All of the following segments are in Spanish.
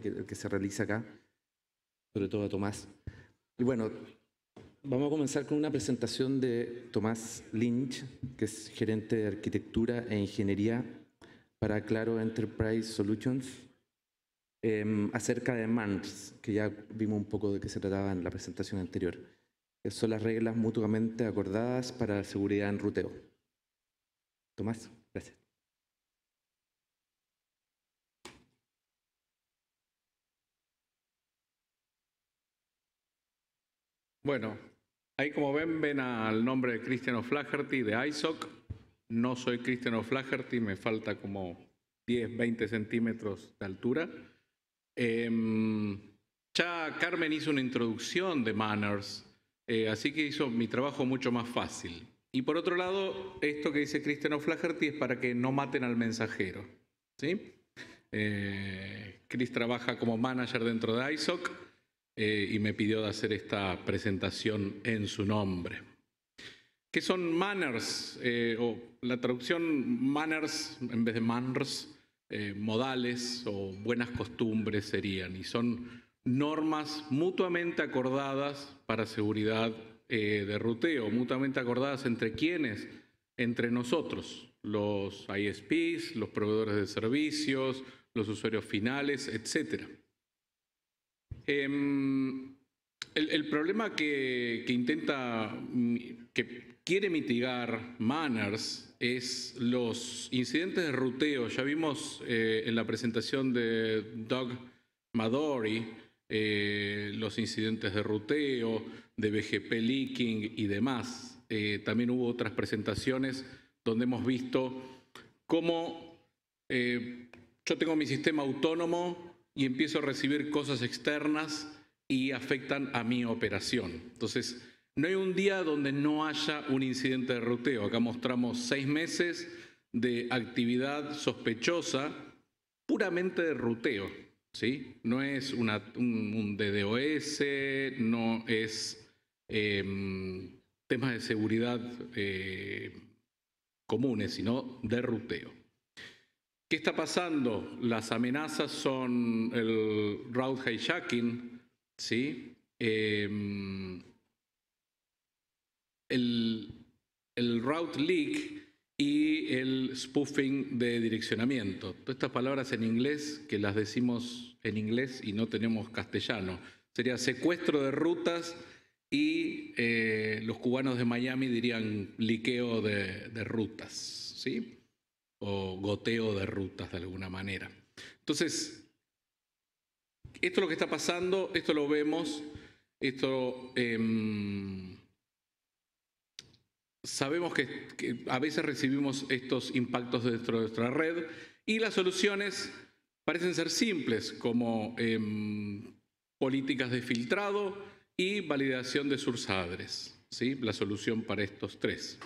que, se realiza acá, sobre todo a Tomás. Y bueno, vamos a comenzar con una presentación de Tomás Lynch, que es gerente de arquitectura e ingeniería para Claro Enterprise Solutions, em, acerca de MANS, que ya vimos un poco de qué se trataba en la presentación anterior. son las reglas mutuamente acordadas para la seguridad en ruteo. Tomás. Bueno, ahí como ven, ven al nombre de Christian O'Flaherty de ISOC. No soy Christian O'Flaherty, me falta como 10, 20 centímetros de altura. Em, ya Carmen hizo una introducción de Manners, eh, así que hizo mi trabajo mucho más fácil. Y por otro lado, esto que dice Christian O'Flaherty es para que no maten al mensajero. ¿sí? Eh, Chris trabaja como manager dentro de ISOC eh, y me pidió de hacer esta presentación en su nombre. ¿Qué son manners? Eh, o la traducción manners en vez de manners, eh, modales o buenas costumbres serían, y son normas mutuamente acordadas para seguridad de ruteo, mutuamente acordadas entre quienes, entre nosotros, los ISPs, los proveedores de servicios, los usuarios finales, etcétera. Em, el, problema que, intenta, mm, que quiere mitigar Manners es los incidentes de ruteo. Ya vimos eh, en la presentación de Doug Madori eh, los incidentes de ruteo, de BGP leaking y demás. Eh, también hubo otras presentaciones donde hemos visto cómo yo tengo mi sistema autónomo y empiezo a recibir cosas externas y afectan a mi operación. Entonces, no hay un día donde no haya un incidente de ruteo. Acá mostramos seis meses de actividad sospechosa puramente de ruteo. ¿sí? No es un, DDoS, no es em, temas de seguridad eh, comunes, sino de ruteo. ¿Qué está pasando? Las amenazas son el route hijacking, ¿sí? Em, el, route leak y el spoofing de direccionamiento. Todas estas palabras en inglés que las decimos en inglés y no tenemos castellano. Sería secuestro de rutas y eh, los cubanos de Miami dirían liqueo de, de rutas. ¿sí? goteo de rutas de alguna manera. Entonces, esto es lo que está pasando, esto lo vemos, esto em, sabemos que, a veces recibimos estos impactos dentro de nuestra red y las soluciones parecen ser simples, como em, políticas de filtrado y validación de sursadres, ¿sí? la solución para estos tres.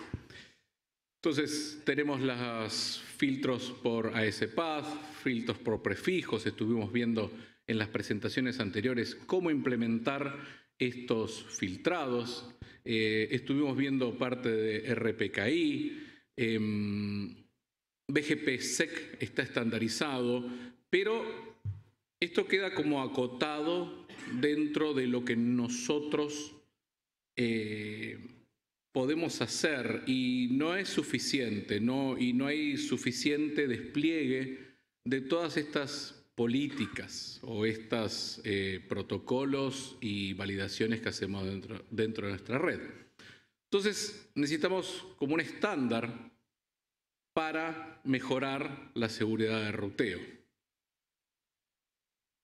Entonces tenemos los filtros por ASPath, filtros por prefijos, estuvimos viendo en las presentaciones anteriores cómo implementar estos filtrados, eh, estuvimos viendo parte de RPKI, eh, em, BGP-SEC está estandarizado, pero esto queda como acotado dentro de lo que nosotros... Eh, podemos hacer y no es suficiente, no, y no hay suficiente despliegue de todas estas políticas o estos eh, protocolos y validaciones que hacemos dentro, dentro de nuestra red. Entonces necesitamos como un estándar para mejorar la seguridad de ruteo.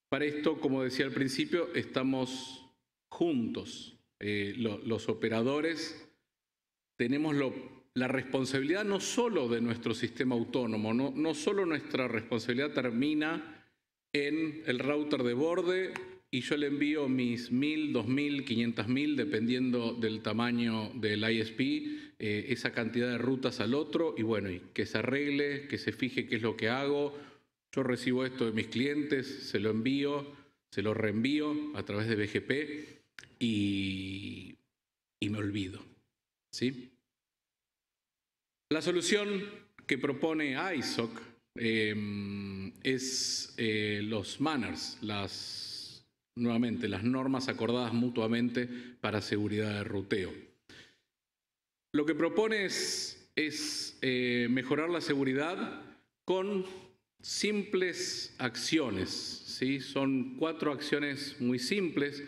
Para esto, como decía al principio, estamos juntos, eh, los operadores tenemos la responsabilidad no solo de nuestro sistema autónomo, no, no solo nuestra responsabilidad termina en el router de borde y yo le envío mis 1000, 2000, mil, dependiendo del tamaño del ISP, eh, esa cantidad de rutas al otro y bueno, y que se arregle, que se fije qué es lo que hago. Yo recibo esto de mis clientes, se lo envío, se lo reenvío a través de BGP y, y me olvido. ¿Sí? La solución que propone ISOC em, es eh, los manners, las, nuevamente, las normas acordadas mutuamente para seguridad de ruteo. Lo que propone es, eh, mejorar la seguridad con simples acciones. ¿sí? Son cuatro acciones muy simples.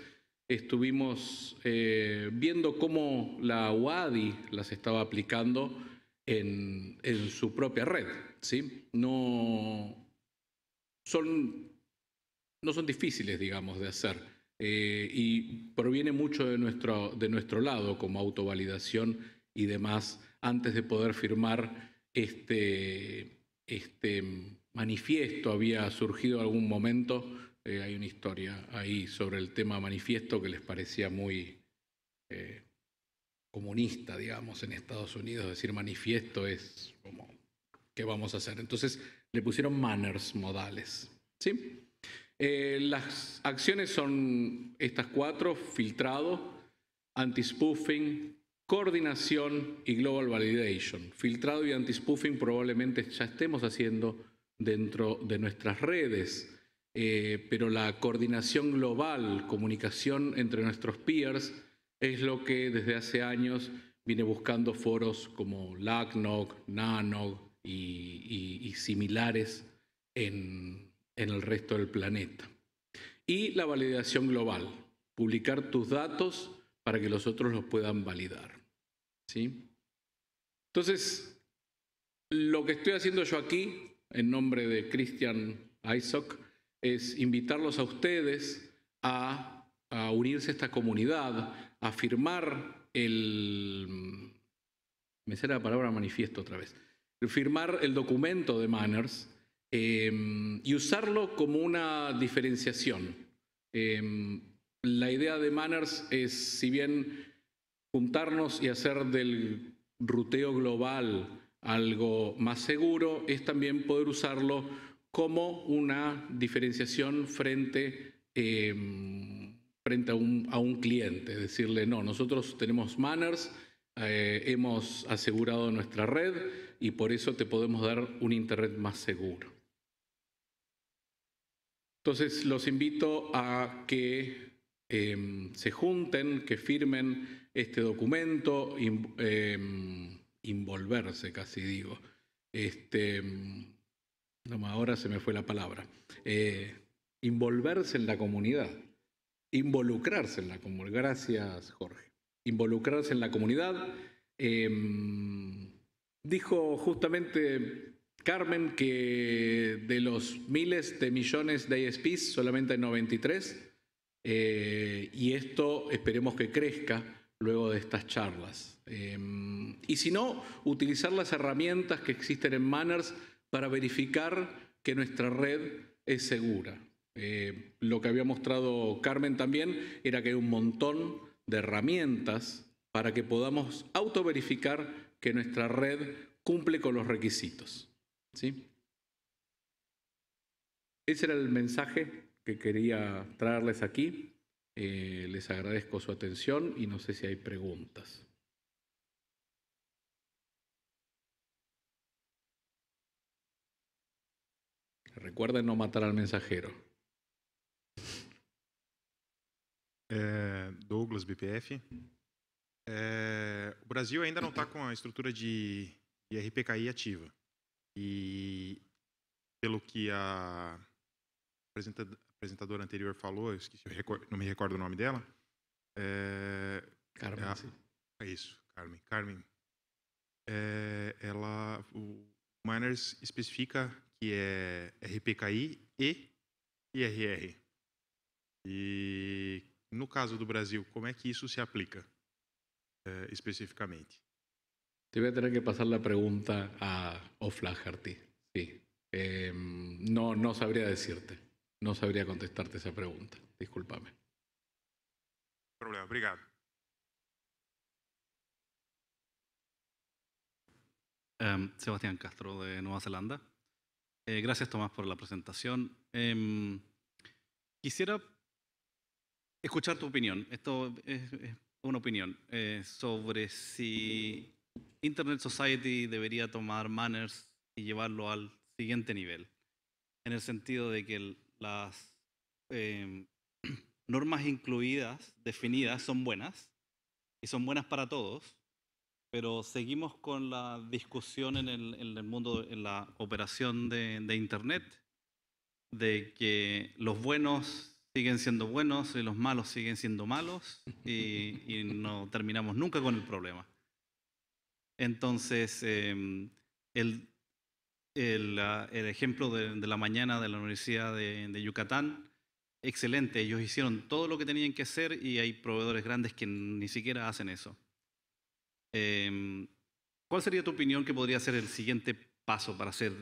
Estuvimos eh, viendo cómo la UADI las estaba aplicando en, su propia red. ¿sí? No, son, no son difíciles, digamos, de hacer. Eh, y proviene mucho de nuestro, de nuestro lado como autovalidación y demás antes de poder firmar este, este manifiesto. Había surgido algún momento, eh, hay una historia ahí sobre el tema manifiesto que les parecía muy... Eh, comunista, digamos, en Estados Unidos, decir manifiesto es como, ¿qué vamos a hacer? Entonces le pusieron manners modales. ¿sí? Eh, las acciones son estas cuatro, filtrado, anti-spoofing, coordinación y global validation. Filtrado y anti-spoofing probablemente ya estemos haciendo dentro de nuestras redes, eh, pero la coordinación global, comunicación entre nuestros peers, es lo que desde hace años viene buscando foros como LACNOG, NANOG y, similares en, el resto del planeta. Y la validación global, publicar tus datos para que los otros los puedan validar. ¿sí? Entonces, lo que estoy haciendo yo aquí, en nombre de Christian Isaac, es invitarlos a ustedes a unirse a esta comunidad, afirmar el... Me será la palabra manifiesto otra vez. Firmar el documento de Manners em, y usarlo como una diferenciación. Em, la idea de Manners es, si bien juntarnos y hacer del ruteo global algo más seguro, es también poder usarlo como una diferenciación frente em, frente a un, cliente, decirle, no, nosotros tenemos manners, eh, hemos asegurado nuestra red y por eso te podemos dar un Internet más seguro. Entonces, los invito a que em, se junten, que firmen este documento, envolverse, em, involverse casi digo. Este, ahora se me fue la palabra. Envolverse eh, involverse en la comunidad. Involucrarse en la comunidad. Gracias, Jorge. Involucrarse en la comunidad. Em, dijo justamente Carmen que de los miles de millones de ISPs, solamente hay 93, eh, y esto esperemos que crezca luego de estas charlas. Em, y si no, utilizar las herramientas que existen en Manners para verificar que nuestra red es segura. Eh, lo que había mostrado Carmen también era que hay un montón de herramientas para que podamos autoverificar que nuestra red cumple con los requisitos. ¿sí? Ese era el mensaje que quería traerles aquí. Eh, les agradezco su atención y no sé si hay preguntas. Recuerden no matar al mensajero. É, Douglas, BPF. É, o Brasil ainda não está com a estrutura de, RPKI ativa. E, pelo que a apresentadora anterior falou, eu esqueci, eu não me recordo o nome dela. É, Carmen. É a, é isso, Carmen. Carmen. É, ela, o Miners especifica que é RPKI e IRR. Y en el caso del Brasil, ¿cómo es que eso se aplica específicamente? Te voy a tener que pasar la pregunta a O'Flaherty. Sí. Em, no, no sabría decirte. No sabría contestarte esa pregunta. Discúlpame. Problema. gracias. Em, Sebastián Castro de Nueva Zelanda. Eh, gracias Tomás por la presentación. Em, quisiera escuchar tu opinión. Esto es, una opinión eh, sobre si Internet Society debería tomar manners y llevarlo al siguiente nivel, en el sentido de que las em, normas incluidas, definidas, son buenas y son buenas para todos, pero seguimos con la discusión en el, mundo, en la operación de Internet, de que los buenos siguen siendo buenos y los malos siguen siendo malos y, no terminamos nunca con el problema. Entonces, em, el, ejemplo de, la mañana de la Universidad de, Yucatán, excelente, ellos hicieron todo lo que tenían que hacer y hay proveedores grandes que ni siquiera hacen eso. Em, ¿Cuál sería tu opinión que podría ser el siguiente paso para hacer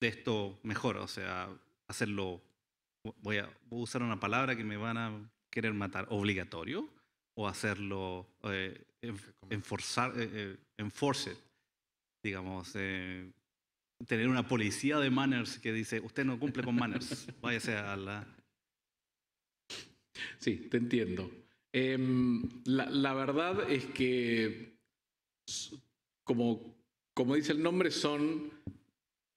de esto mejor, o sea, hacerlo voy a usar una palabra que me van a querer matar, obligatorio, o hacerlo, eh, enforzar, eh, eh, enforce digamos, eh, tener una policía de manners que dice, usted no cumple con manners, váyase a la... Sí, te entiendo. Em, la, verdad es que, como, como dice el nombre, son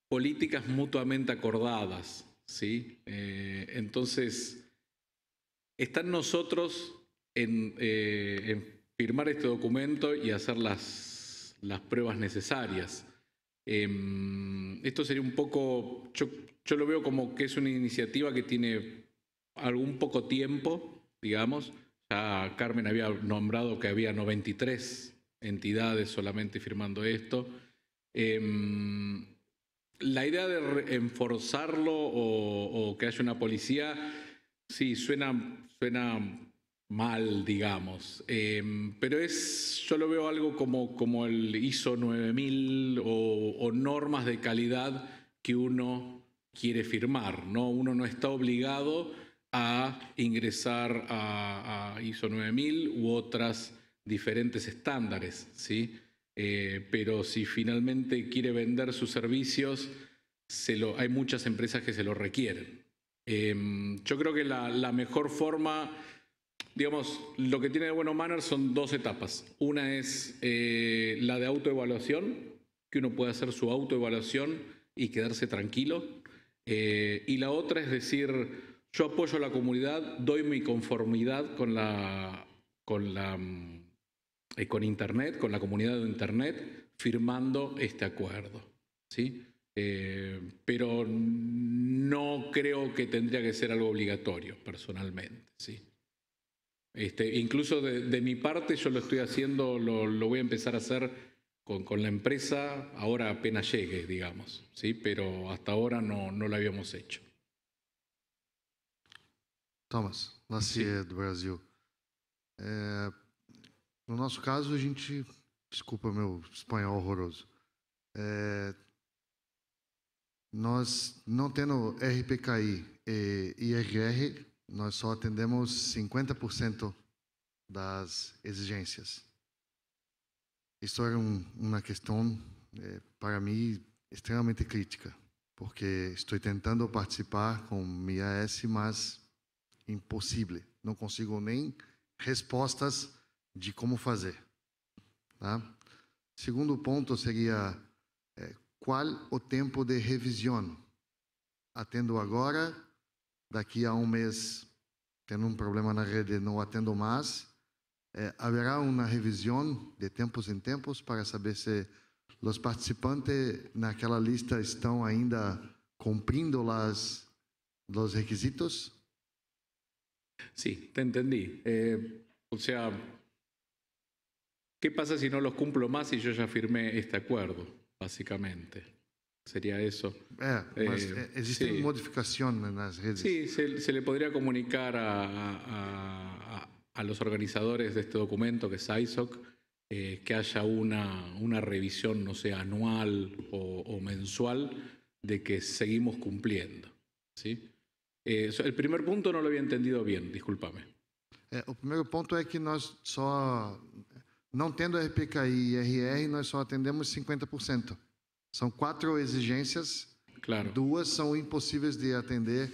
políticas mutuamente acordadas. ¿sí? Eh, entonces, están nosotros eh, en, firmar este documento y hacer las, pruebas necesarias. Em, esto sería un poco, yo, lo veo como que es una iniciativa que tiene algún poco tiempo, digamos. Ya Carmen había nombrado que había 93 entidades solamente firmando esto. Em, la idea de reforzarlo o, que haya una policía, sí, suena, mal, digamos. Em, pero es, yo lo veo algo como, el ISO 9000 o, normas de calidad que uno quiere firmar, ¿no? Uno no está obligado a ingresar a, a ISO 9000 u otras diferentes estándares, ¿sí? Eh, pero si finalmente quiere vender sus servicios, se lo, hay muchas empresas que se lo requieren. Em, yo creo que la, mejor forma, digamos, lo que tiene de bueno Manner son dos etapas. Una es eh, la de autoevaluación, que uno puede hacer su autoevaluación y quedarse tranquilo. Eh, y la otra es decir, yo apoyo a la comunidad, doy mi conformidad con la, con la mm, eh, con Internet, con la comunidad de Internet, firmando este acuerdo. ¿sí? Eh, pero no creo que tendría que ser algo obligatorio, personalmente. ¿sí? Este, incluso de, de, mi parte yo lo estoy haciendo, lo, voy a empezar a hacer con, la empresa ahora apenas llegue, digamos, ¿sí? pero hasta ahora no, no lo habíamos hecho. Thomas, nací Brasil. Eh, No nosso caso, a gente. Desculpa meu espanhol horroroso. É, nós, não tendo RPKI e IRR, nós só atendemos 50% das exigências. Isso é um, uma questão, é, para mim, extremamente crítica, porque estou tentando participar com IAS, mas impossível. Não consigo nem respostas de como fazer. Tá? Segundo ponto seria é, qual o tempo de revisão? Atendo agora, daqui a um mês, tendo um problema na rede, não atendo mais. É, haverá uma revisão de tempos em tempos para saber se os participantes naquela lista estão ainda cumprindo las, os requisitos? Sim, te entendi. Eh, ou seja, ¿Qué pasa si no los cumplo más y yo ya firmé este acuerdo, básicamente? Sería eso. Eh, eh, existe sí. modificación en las Sí, se, le podría comunicar a, a, a, los organizadores de este documento, que es ISOC, eh, que haya una, una, revisión, no sé, anual o, mensual de que seguimos cumpliendo. ¿sí? el primer punto no lo había entendido bien, discúlpame. El primer punto es que nós só Não tendo RPKI e RR, nós só atendemos 50%. São quatro exigências, claro. duas são impossíveis de atender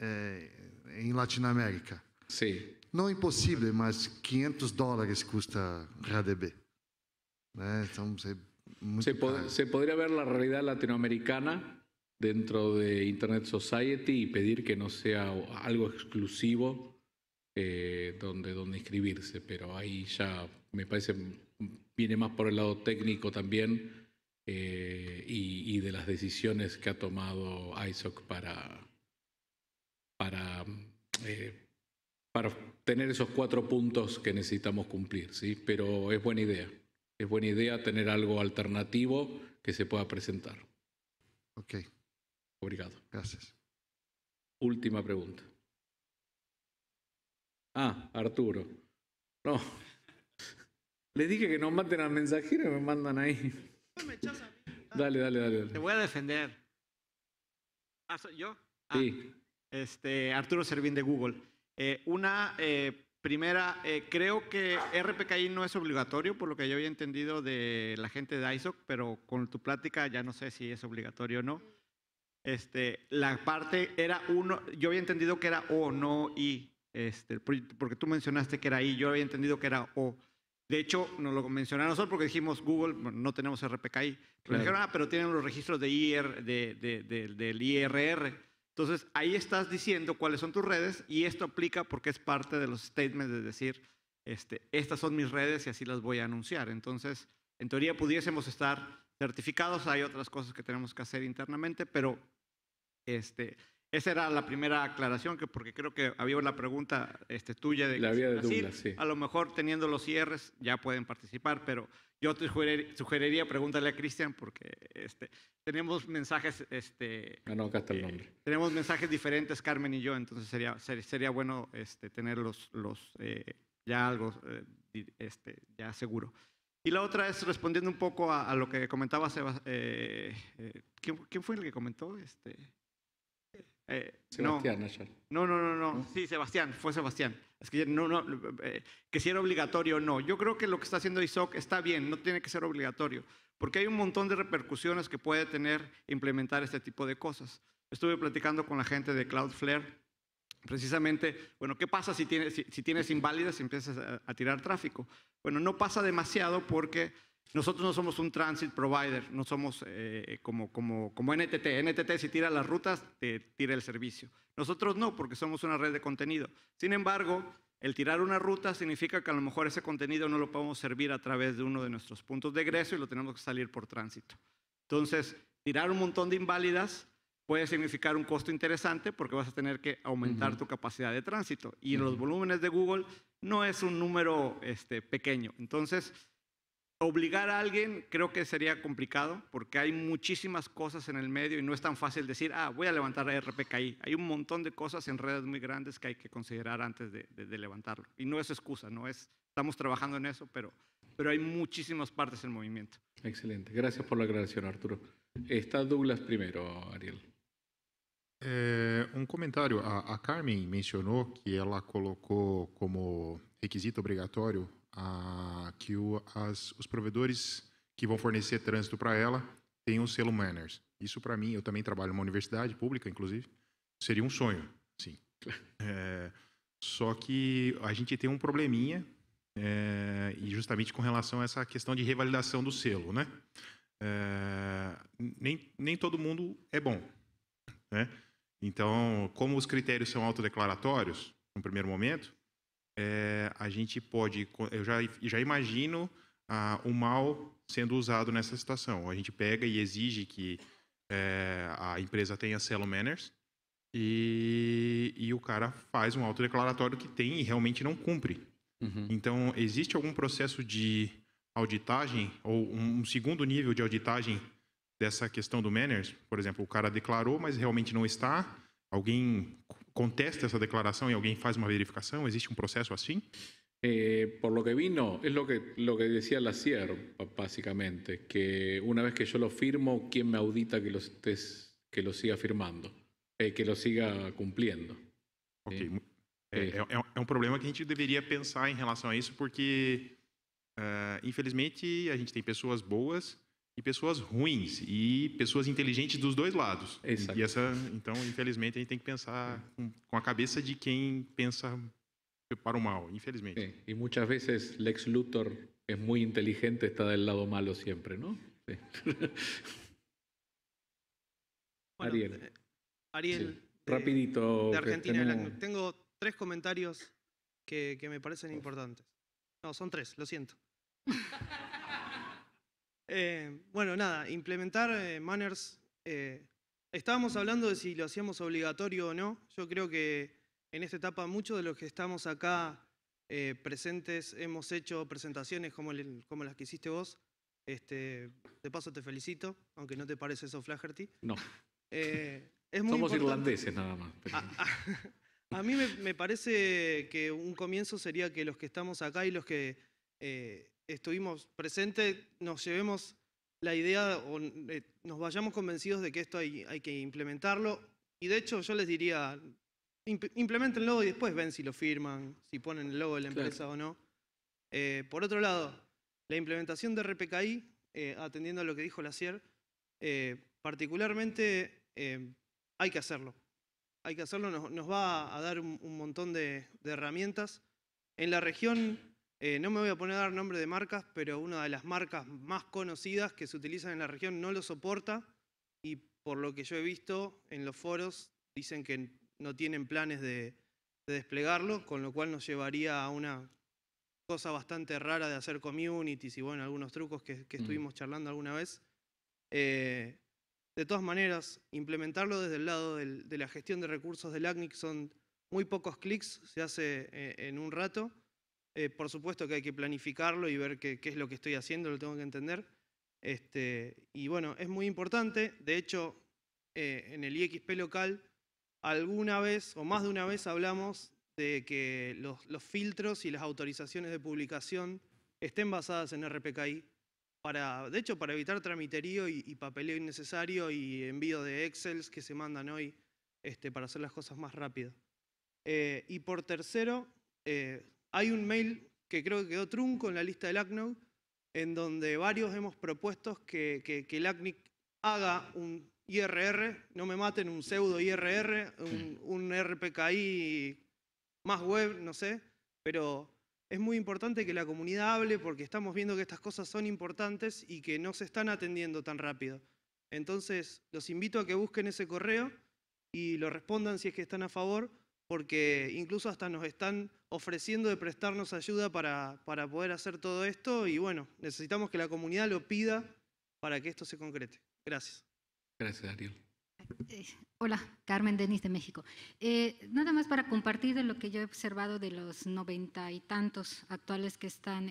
é, em Latinoamérica. Sim. Não impossível, mas 500 dólares custa RADB. Né? Então, você, é se, pod se poderia ver a realidade latinoamericana dentro de Internet Society e pedir que não seja algo exclusivo Eh, donde, donde inscribirse, pero ahí ya me parece mm, viene más por el lado técnico también eh, y, de las decisiones que ha tomado ISOC para, para, eh, para tener esos cuatro puntos que necesitamos cumplir, ¿sí? pero es buena idea. Es buena idea tener algo alternativo que se pueda presentar. Ok. Obrigado. Gracias. Última pregunta. Ah, Arturo. No. Le dije que no maten al mensajero y me mandan ahí. Dale, dale, dale, Te voy a defender. Ah, yo? Ah, sí. Este, Arturo Servín de Google. Eh, una eh, primera, eh, creo que RPKI no es obligatorio, por lo que yo había entendido de la gente de ISOC, pero con tu plática ya no sé si es obligatorio o no. Este, la parte era uno, yo había entendido que era O, no I. Este, porque tú mencionaste que era I, yo había entendido que era O. De hecho, nos lo mencionaron nosotros porque dijimos Google, no tenemos RPKI. Pero dijeron, ah, pero tienen los registros de IR, de, del IRR. Entonces, ahí estás diciendo cuáles son tus redes y esto aplica porque es parte de los statements de decir, este, estas son mis redes y así las voy a anunciar. Entonces, en teoría pudiésemos estar certificados, hay otras cosas que tenemos que hacer internamente, pero este, esa era la primera aclaración, que porque creo que había una pregunta este, tuya de, la de A lo mejor teniendo los cierres ya pueden participar, pero yo te sugeriría, preguntarle pregúntale a Cristian, porque este, tenemos mensajes... Este, ah, no, acá está el eh, nombre. tenemos mensajes diferentes, Carmen y yo, entonces sería, sería bueno este, tener los, eh, ya algo eh, este, ya seguro. Y la otra es respondiendo un poco a, lo que comentaba Sebastián, ¿quién, ¿quién, fue el que comentó? Este, eh, no, no, no, no, no, sí, Sebastián, fue Sebastián. Es que no, no, que si era obligatorio o no. Yo creo que lo que está haciendo ISOC está bien, no tiene que ser obligatorio, porque hay un montón de repercusiones que puede tener implementar este tipo de cosas. Estuve platicando con la gente de Cloudflare, precisamente, bueno, ¿qué pasa si tienes, si, tienes inválidas y empiezas a tirar tráfico? Bueno, no pasa demasiado porque nosotros no somos un transit provider, no somos eh, eh, como, como, como NTT. NTT si tira las rutas, te tira el servicio. Nosotros no, porque somos una red de contenido. Sin embargo, el tirar una ruta significa que a lo mejor ese contenido no lo podemos servir a través de uno de nuestros puntos de egreso y lo tenemos que salir por tránsito. Entonces, tirar un montón de inválidas puede significar un costo interesante porque vas a tener que aumentar tu capacidad de tránsito. Y los volúmenes de Google no es un número este, pequeño. Entonces, Obligar a alguien creo que sería complicado porque hay muchísimas cosas en el medio y no es tan fácil decir, ah, voy a levantar RPKI. Hay un montón de cosas en redes muy grandes que hay que considerar antes de, levantarlo. Y no es excusa, no es, estamos trabajando en eso, pero, pero hay muchísimas partes en movimiento. Excelente, gracias por la aclaración Arturo. Está Douglas primero, Ariel. Eh, un comentario. A, Carmen mencionó que la colocó como requisito obligatorio a, que o, as, os provedores que vão fornecer trânsito para ela tenham o selo Manners. Isso para mim, eu também trabalho numa universidade pública, inclusive, seria um sonho, sim. É, só que a gente tem um probleminha é, e justamente com relação a essa questão de revalidação do selo, né? É, nem, nem todo mundo é bom, né? Então, como os critérios são autodeclaratórios, no primeiro momento, é, a gente pode. Eu já, já imagino ah, o mal sendo usado nessa situação. A gente pega e exige que é, a empresa tenha Cello Manners e, e o cara faz um autodeclaratório que tem e realmente não cumpre. Uhum. Então, existe algum processo de auditagem ou um segundo nível de auditagem dessa questão do Manners? Por exemplo, o cara declarou, mas realmente não está. Alguém contesta essa declaração e alguém faz uma verificação? Existe um processo assim? Eh, por lo que vi, no. Es lo que, lo que decía la CIER, básicamente, que una vez que yo lo firmo, ¿quién me audita que lo, estés, que lo siga firmando? Eh, que lo siga cumpliendo. Ok. Eh, é, é, é, um problema que a gente deveria pensar em relação a isso, porque, uh, infelizmente, a gente tem pessoas boas y e personas ruins y e personas inteligentes dos lados. Y E entonces, infelizmente, a gente que pensar con la a de quien pensa para o mal, infelizmente. Y e muchas veces Lex Luthor es muy inteligente, está del lado malo siempre, ¿no? Ariel. Eh, Ariel. Rapidito. De Argentina. Tengo tres comentarios que, que me parecen importantes. No, son tres, lo siento. Eh, bueno, nada, implementar eh, manners. Eh, estábamos hablando de si lo hacíamos obligatorio o no. Yo creo que en esta etapa muchos de los que estamos acá presentes hemos hecho presentaciones como, las que hiciste vos. Este, de paso te felicito, aunque no te parece eso Flaherty. No. Somos irlandeses nada más. Ah, ah. A, mí me, parece que un comienzo sería que los que estamos acá y los que estuvimos presentes, nos llevemos la idea o eh, nos vayamos convencidos de que esto hay, hay, que implementarlo. Y de hecho yo les diría, implementenlo y después ven si lo firman, si ponen el logo de la empresa o no. Eh, por otro lado, la implementación de RPKI, eh, atendiendo a lo que dijo la CIER, particularmente hay que hacerlo. Hay que hacerlo, nos, va a dar un, montón de herramientas. En la región eh, no me voy a poner a dar nombre de marcas, pero una de las marcas más conocidas que se utilizan en la región no lo soporta y por lo que yo he visto en los foros dicen que no tienen planes de, desplegarlo, con lo cual nos llevaría a una cosa bastante rara de hacer communities y bueno, algunos trucos que, mm. estuvimos charlando alguna vez. Eh, de todas maneras, implementarlo desde el lado de la gestión de recursos del ACNIC son muy pocos clics, se hace eh, en un rato. Eh, por supuesto que hay que planificarlo y ver qué, es lo que estoy haciendo, lo tengo que entender. Este, y bueno, es muy importante. De hecho, eh, en el IXP local, alguna vez o más de una vez hablamos de que los, filtros y las autorizaciones de publicación estén basadas en RPKI. Para, de hecho, para evitar tramiterío y, papeleo innecesario y envío de Excel que se mandan hoy este, para hacer las cosas más rápido. Eh, y por tercero, hay un mail que creo que quedó trunco en la lista del ACNOG, en donde varios hemos propuesto que, el ACNIC haga un IRR, no me maten, un pseudo IRR, un, un RPKI más web, no sé, pero es muy importante que la comunidad hable porque estamos viendo que estas cosas son importantes y que no se están atendiendo tan rápido. Entonces, los invito a que busquen ese correo y lo respondan si es que están a favor porque incluso hasta nos están ofreciendo de prestarnos ayuda para, para poder hacer todo esto y bueno, necesitamos que la comunidad lo pida para que esto se concrete. Gracias. Gracias, Ariel. Eh, hola, Carmen Denis de México. Eh, nada más para compartir de lo que yo he observado de los noventa y tantos actuales que están,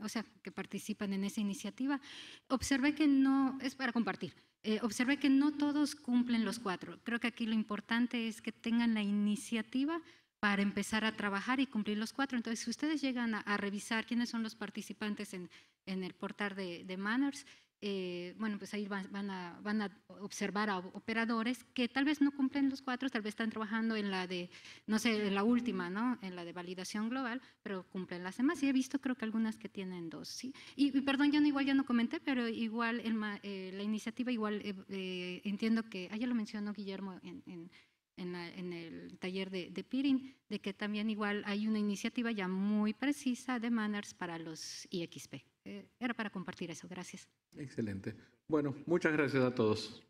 o sea, que participan en esa iniciativa, observé que no, es para compartir, eh, observe observé que no todos cumplen los cuatro. Creo que aquí lo importante es que tengan la iniciativa para empezar a trabajar y cumplir los cuatro. Entonces, si ustedes llegan a, revisar quiénes son los participantes en, el portal de Manners, eh, bueno, pues ahí van, a, van, a, observar a operadores que tal vez no cumplen los cuatro, tal vez están trabajando en la de, no sé, en la última, ¿no? En la de validación global, pero cumplen las demás. Y he visto creo que algunas que tienen dos, ¿sí? Y, perdón, yo no, igual ya no comenté, pero igual eh, la iniciativa, igual eh, entiendo que, ah, ya lo mencionó Guillermo en en, el taller de, de, Pirin, de que también igual hay una iniciativa ya muy precisa de manners para los IXP. Eh, era para compartir eso. Gracias. Excelente. Bueno, muchas gracias a todos.